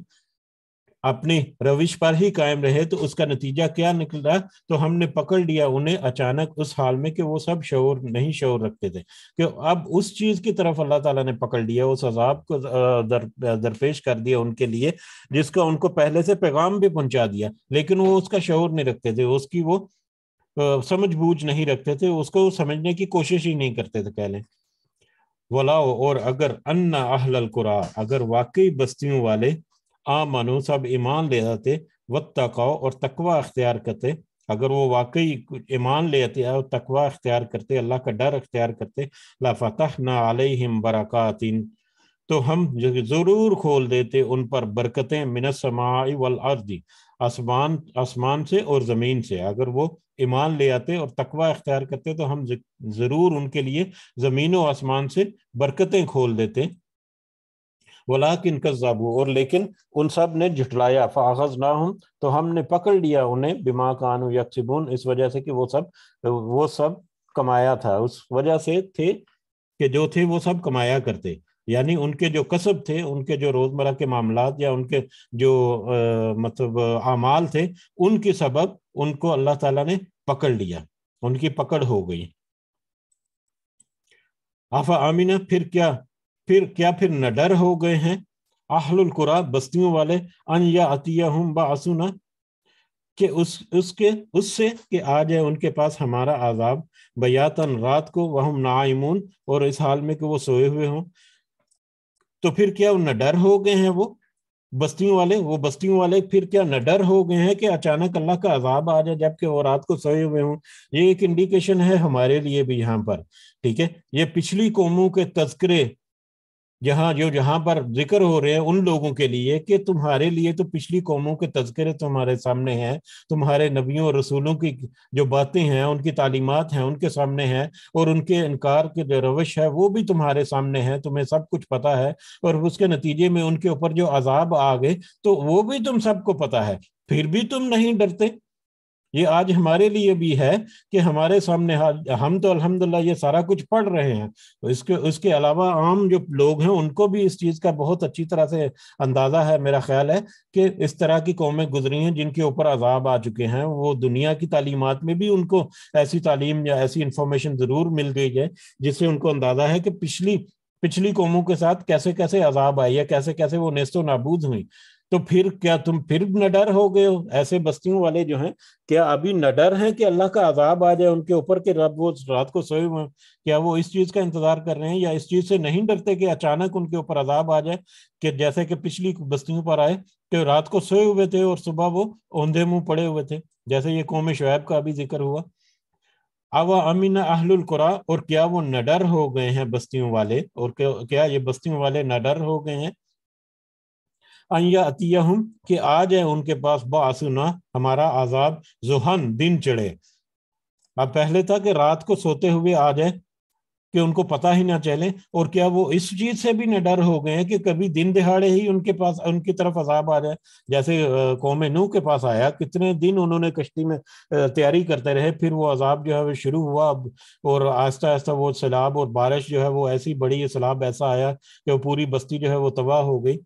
अपने रविश पर ही कायम रहे तो उसका नतीजा क्या निकला तो हमने पकड़ लिया उन्हें अचानक उस हाल में कि वो सब शोर नहीं शोर रखते थे कि अब उस चीज की तरफ अल्लाह ताला ने पकड़ लिया उस अजाब को दर, दरपेश कर दिया उनके लिए जिसका उनको पहले से पैगाम भी पहुंचा दिया लेकिन वो उसका शोर नहीं रखते थे उसकी वो समझ बूझ नहीं रखते थे उसको समझने की कोशिश ही नहीं करते थे पहले वलाओ और अगर अन्ना अहल कुरा अगर वाकई बस्तियों वाले मानो सब ईमान ले आते व तकाओ और तकवा अख्तियार करते अगर वो वाकई ईमान ले आते और तकवा अख्तियार करते अल्लाह का डर अख्तियार करते लाफतः ना हिम बरक़ातिन तो हम ज़रूर खोल देते उन पर बरकतें समाई वल अर्दी आसमान आसमान से और ज़मीन से अगर वो ईमान ले आते और तकवा अख्तियार करते तो हम ज़रूर उनके लिए ज़मीन व आसमान से बरकतें खोल देते वला किन कज्जाबू और लेकिन उन सब ने जुटलाया फ़ाखज ना हूँ तो हमने पकड़ लिया उन्हें बिमा कानू यकसिबून इस वजह से कि वो सब वो सब कमाया था उस वजह से थे कि जो थे वो सब कमाया करते यानी उनके जो कसब थे उनके जो रोज़मर्रा के मामला या उनके जो आ, मतलब अमाल थे उनके सबब उनको अल्लाह ताला ने पकड़ लिया उनकी पकड़ हो गई आफा आमिना फिर क्या फिर क्या फिर नडर हो गए हैं आहलुलकुरा बस्तियों वाले अन या अतिया हम बासुना के उस उसके उससे कि आ जाए उनके पास हमारा आजाब बयातन रात को वह नाइमून और इस हाल में कि वो सोए हुए हों तो फिर क्या वो डर हो गए हैं वो बस्तियों वाले वो बस्तियों वाले फिर क्या न डर हो गए हैं कि अचानक अल्लाह का अजाब आ जाए जबकि वो रात को सोए हुए हों ये एक इंडिकेशन है हमारे लिए भी यहाँ पर ठीक है ये पिछली कौमों के तस्करे जहाँ जो जहाँ पर जिक्र हो रहे हैं उन लोगों के लिए कि तुम्हारे लिए तो पिछली कौमों के तस्करे तुम्हारे सामने हैं तुम्हारे नबियों और रसूलों की जो बातें हैं उनकी तालीमत हैं उनके सामने हैं और उनके इनकार के जो रवश है वो भी तुम्हारे सामने हैं तुम्हें सब कुछ पता है और उसके नतीजे में उनके ऊपर जो अजाब आ गए तो वो भी तुम सबको पता है फिर भी तुम नहीं डरते ये आज हमारे लिए भी है कि हमारे सामने हम तो अल्हम्दुलिल्लाह ये सारा कुछ पढ़ रहे हैं तो इसके उसके अलावा आम जो लोग हैं उनको भी इस चीज़ का बहुत अच्छी तरह से अंदाज़ा है मेरा ख्याल है कि इस तरह की कौमें गुजरी हैं जिनके ऊपर अजाब आ चुके हैं वो दुनिया की तालीमत में भी उनको ऐसी तालीम या ऐसी इंफॉर्मेशन ज़रूर मिल गई है जिससे उनको अंदाज़ा है कि पिछली पिछली कौमों के साथ कैसे कैसे अजाब आई या कैसे कैसे वो नेस्तो नाबूद हुई तो फिर क्या तुम फिर नडर हो गए हो ऐसे बस्तियों वाले जो हैं क्या अभी नडर हैं कि अल्लाह का अजाब आ जाए उनके ऊपर के रब वो रात को सोए हुए क्या वो इस चीज़ का इंतजार कर रहे हैं या इस चीज़ से नहीं डरते कि अचानक उनके ऊपर अजाब आ जाए कि जैसे कि पिछली बस्तियों पर आए कि रात को सोए हुए थे और सुबह वो औंधे मुंह पड़े हुए थे जैसे ये कौम शुएब का अभी जिक्र हुआ अब अमीन अहलकुरा और क्या वो नडर हो गए हैं बस्तियों वाले और क्या ये बस्तियों वाले नडर हो गए हैं अयतियहम कि आ जाए उनके पास बासुना हमारा आजाब जुहन दिन चढ़े अब पहले था कि रात को सोते हुए आ जाए कि उनको पता ही ना चले और क्या वो इस चीज से भी ना डर हो गए कि कभी दिन दिहाड़े ही उनके पास उनकी तरफ अजाब आ जाए जैसे कौम नू के पास आया कितने दिन उन्होंने कश्ती में तैयारी करते रहे फिर वो अजाब जो है वो शुरू हुआ और आहिस्ता आहिस्ता वो सैलाब और बारिश जो है वो ऐसी बड़ी सैलाब ऐसा आया कि वो पूरी बस्ती जो है वो तबाह हो गई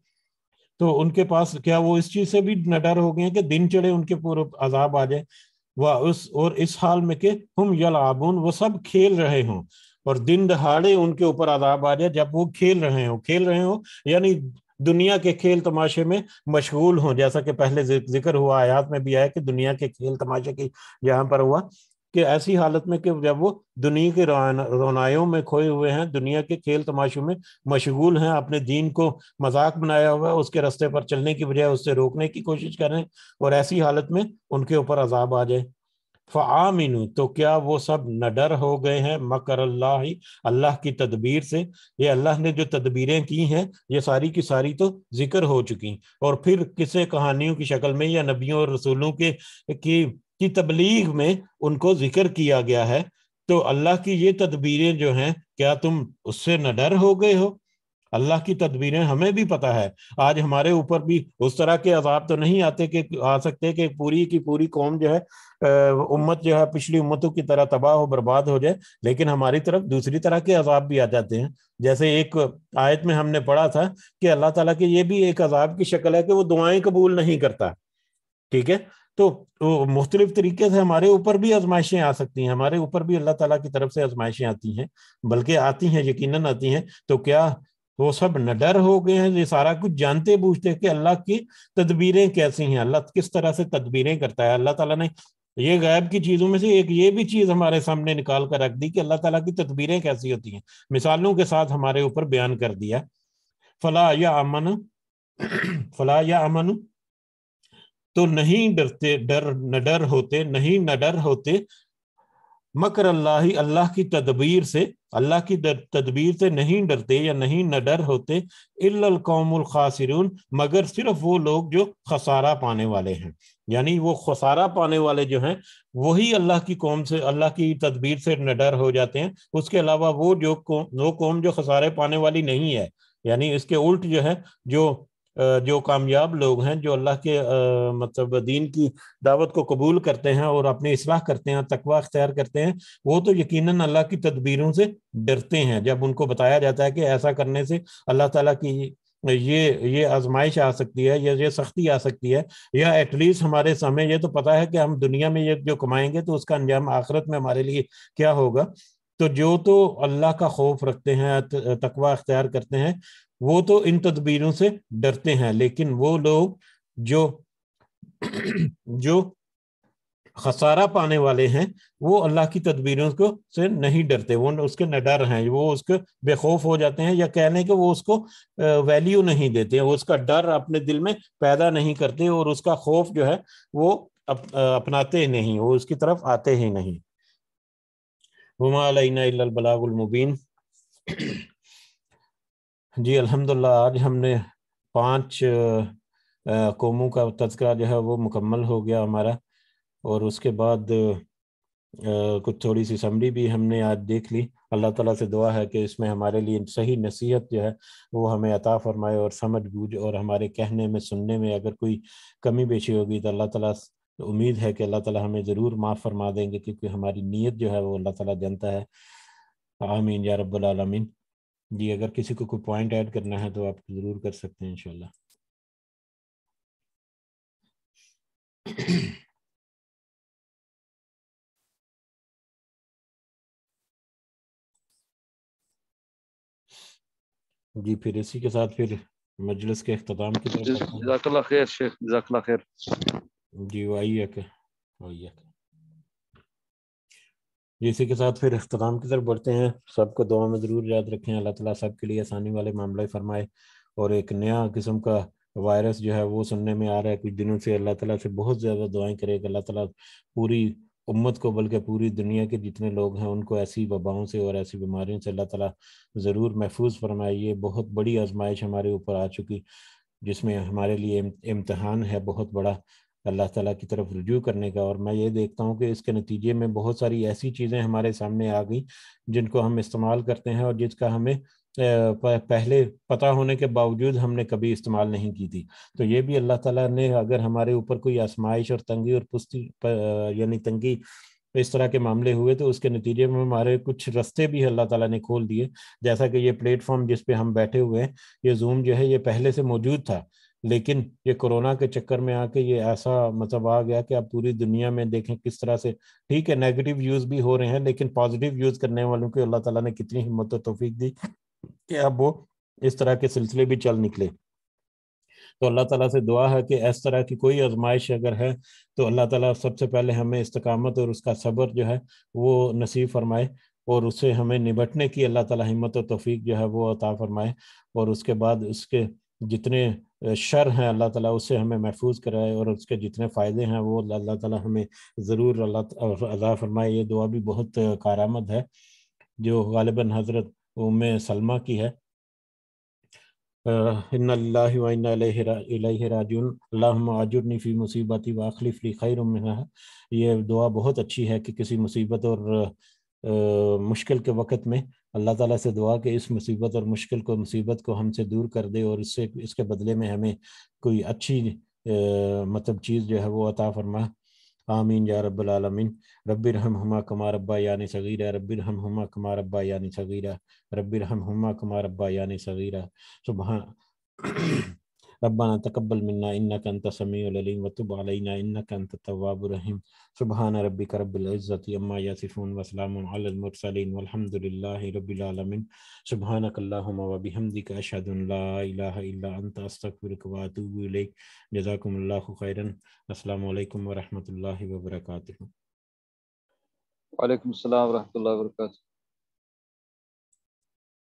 तो उनके पास क्या वो इस चीज से भी डर हो गए कि दिन चढ़े उनके पूरे अजाब आ जाए वह उस और इस हाल में के हम यलाबून वो सब खेल रहे हों और दिन दहाड़े उनके ऊपर आदाब आ जाए जब वो खेल रहे हो खेल रहे हो यानी दुनिया के खेल तमाशे में मशगूल हों जैसा कि पहले जिक्र हुआ आयात में भी आया कि दुनिया के खेल तमाशे की यहाँ पर हुआ कि ऐसी हालत में कि जब वो दुनिया के रोनायों में खोए हुए हैं दुनिया के खेल तमाशों में मशगूल हैं अपने दीन को मजाक बनाया हुआ है उसके रास्ते पर चलने की बजाय उससे रोकने की कोशिश करें और ऐसी हालत में उनके ऊपर अजाब आ जाए फ़ामिनू तो क्या वो सब नडर हो गए हैं मकर अल्लाह ही अल्लाह की तदबीर से ये अल्लाह ने जो तदबीरें की हैं ये सारी की सारी तो जिक्र हो चुकी और फिर किसे कहानियों की शक्ल में या नबियों और रसूलों के की की तबलीग में उनको जिक्र किया गया है तो अल्लाह की ये तदबीरें जो हैं क्या तुम उससे न डर हो गए हो अल्लाह की तदबीरें हमें भी पता है आज हमारे ऊपर भी उस तरह के अजाब तो नहीं आते कि आ सकते कि पूरी की पूरी कौम जो है उम्मत जो है पिछली उम्मतों की तरह तबाह हो बर्बाद हो जाए लेकिन हमारी तरफ दूसरी तरह के अजाब भी आ जाते हैं जैसे एक आयत में हमने पढ़ा था कि अल्लाह ताला के ये भी एक अजाब की शक्ल है कि वो दुआएं कबूल नहीं करता ठीक है तो, तो, मुख्तलिफ तरीके से हमारे ऊपर भी आजमाइशें आ सकती हैं हमारे ऊपर भी अल्लाह ताला की तरफ से आजमाइशें आती हैं बल्कि आती हैं यकीनन आती हैं तो क्या वो सब नडर हो गए हैं ये सारा कुछ जानते बूझते कि अल्लाह की तदबीरें कैसी हैं अल्लाह किस तरह से तदबीरें करता है अल्लाह ताला ने ये गायब की चीज़ों में से एक ये भी चीज़ हमारे सामने निकाल कर रख दी कि अल्लाह ताला की तदबीरें कैसी होती हैं मिसालों के साथ हमारे ऊपर बयान कर दिया फला या अमन फला या अमन तो नहीं डरते डर न डर होते नहीं न डर होते मकर अल्लाह ही अल्लाह की तदबीर से अल्लाह की तदबीर से नहीं डरते या नहीं न डर होते इलकौमुल खासिरून मगर सिर्फ वो लोग जो खसारा पाने वाले हैं यानी वो खसारा पाने वाले जो हैं वही अल्लाह की कौम से अल्लाह की तदबीर से न डर हो जाते हैं उसके अलावा वो जो कौम वो कौम जो खसारे पाने वाली नहीं है यानी इसके उल्ट जो है जो जो कामयाब लोग हैं जो अल्लाह के मतलब दीन की दावत को कबूल करते हैं और अपनी इसलाह करते हैं तकवा अख्तियार करते हैं वो तो यकीनन अल्लाह की तदबीरों से डरते हैं जब उनको बताया जाता है कि ऐसा करने से अल्लाह ताला की ये ये आजमाइश आ सकती है या ये सख्ती आ सकती है या एटलीस्ट हमारे समय ये तो पता है कि हम दुनिया में ये जो कमाएंगे तो उसका अंजाम आखिरत में हमारे लिए क्या होगा तो जो तो अल्लाह का खौफ रखते हैं तकवा अख्तियार करते हैं वो तो इन तदबीरों से डरते हैं लेकिन वो लोग जो जो खसारा पाने वाले हैं वो अल्लाह की तदबीरों को से नहीं डरते वो उसके न डर हैं वो उसके बेखौफ हो जाते हैं या कहने के वो उसको वैल्यू नहीं देते वो उसका डर अपने दिल में पैदा नहीं करते और उसका खौफ जो है वो अप, अपनाते नहीं वो उसकी तरफ आते ही नहीं मुबीन जी अल्हम्दुलिल्लाह आज हमने पांच कौमों का तस्करा जो है वो मुकम्मल हो गया हमारा और उसके बाद कुछ थोड़ी सी समरी भी हमने आज देख ली अल्लाह ताला से दुआ है कि इसमें हमारे लिए सही नसीहत जो है वो हमें अता फरमाए और समझ बूझ और हमारे कहने में सुनने में अगर कोई कमी बेशी होगी तो अल्लाह ताला उम्मीद है कि अल्लाह ताला हमें ज़रूर माफ़ फरमा देंगे क्योंकि हमारी नीयत जो है वो अल्लाह ताला जानता है आमीन या रबालमीन जी अगर किसी को कोई पॉइंट ऐड करना है तो आप ज़रूर कर सकते हैं इंशाल्लाह जी फिर इसी के साथ फिर मजलिस के अख्ताम की तरफ जी वही है इसी के साथ फिर अख्ताम की तरफ बढ़ते हैं सबको दुआ में ज़रूर याद रखें अल्लाह तला सब के लिए आसानी वाले मामला फरमाए और एक नया किस्म का वायरस जो है वो सुनने में आ रहा है कुछ दिनों से अल्लाह तला से बहुत ज़्यादा दुआएं करे अल्लाह तला पूरी उम्मत को बल्कि पूरी दुनिया के जितने लोग हैं उनको ऐसी वबाओं से और ऐसी बीमारियों से अल्लाह तला ज़रूर महफूज फरमाए ये बहुत बड़ी आजमाइश हमारे ऊपर आ चुकी जिसमें हमारे लिए इम्तहान है बहुत बड़ा अल्लाह ताला की तरफ रजू करने का और मैं ये देखता हूँ कि इसके नतीजे में बहुत सारी ऐसी चीज़ें हमारे सामने आ गई जिनको हम इस्तेमाल करते हैं और जिसका हमें पहले पता होने के बावजूद हमने कभी इस्तेमाल नहीं की थी तो ये भी अल्लाह ताला ने अगर हमारे ऊपर कोई आसमाइश और तंगी और पुस्ती यानी तंगी इस तरह के मामले हुए तो उसके नतीजे में हमारे कुछ रास्ते भी अल्लाह ताला ने खोल दिए जैसा कि ये प्लेटफॉर्म जिस पे हम बैठे हुए हैं ये जूम जो है ये पहले से मौजूद था लेकिन ये कोरोना के चक्कर में आके ये ऐसा मतलब आ गया कि आप पूरी दुनिया में देखें किस तरह से ठीक है नेगेटिव यूज भी हो रहे हैं लेकिन पॉजिटिव यूज करने वालों की अल्लाह ताला ने कितनी हिम्मत और तोफीक दी कि अब वो इस तरह के सिलसिले भी चल निकले तो अल्लाह ताला से दुआ है कि इस तरह की कोई आजमाइश अगर है तो अल्लाह ताला सबसे पहले हमें इस्तकामत और उसका सब्र जो है वो नसीब फरमाए और उससे हमें निबटने की अल्लाह ताला हिम्मत और तोफीक जो है वो अता फरमाए और उसके बाद उसके जितने शर हैं अल्लाह ताला उसे हमें महफूज कराए और उसके जितने फ़ायदे हैं वो अल्लाह ताला हमें ज़रूर अल्लाह अदा फरमाए ये दुआ भी बहुत कारामद है जो गालिबा हज़रत उम सलमा की है ये दुआ बहुत अच्छी है कि किसी मुसीबत और मुश्किल के वक़्त में अल्लाह ताला से दुआ कि इस मुसीबत और मुश्किल को मुसीबत को हमसे दूर कर दे और इससे इसके बदले में हमें कोई अच्छी आ, मतलब चीज़ जो है वो अता फरमा आमीन या रबालमीन रब्बिर हम हमा कमा रब्बा यानि सगीरा रब्बिर हम हमा कमा रब्बा यानि सगीरा रब्बिर हम हमा कमा रब्बा यानि सगीरा सुबह रब्बाना तकबल मन्ना इन्ना कंत समीम वतुब अलैना इन्ना कंत तवाबरहीम सुबहान रबी करबुल्ज़त अम्मा यासिफ़ून वसलामसलिन वलहमदिल्ला रबीआलमिन सुबहान कल्लाबहमदी का अशदुल्लात अस्तफ़िरकवातूल जजाकम्ला खैरन अल्लाम वरहमल वर्का वालेकुम अस्सलाम रहमतुल्लाहि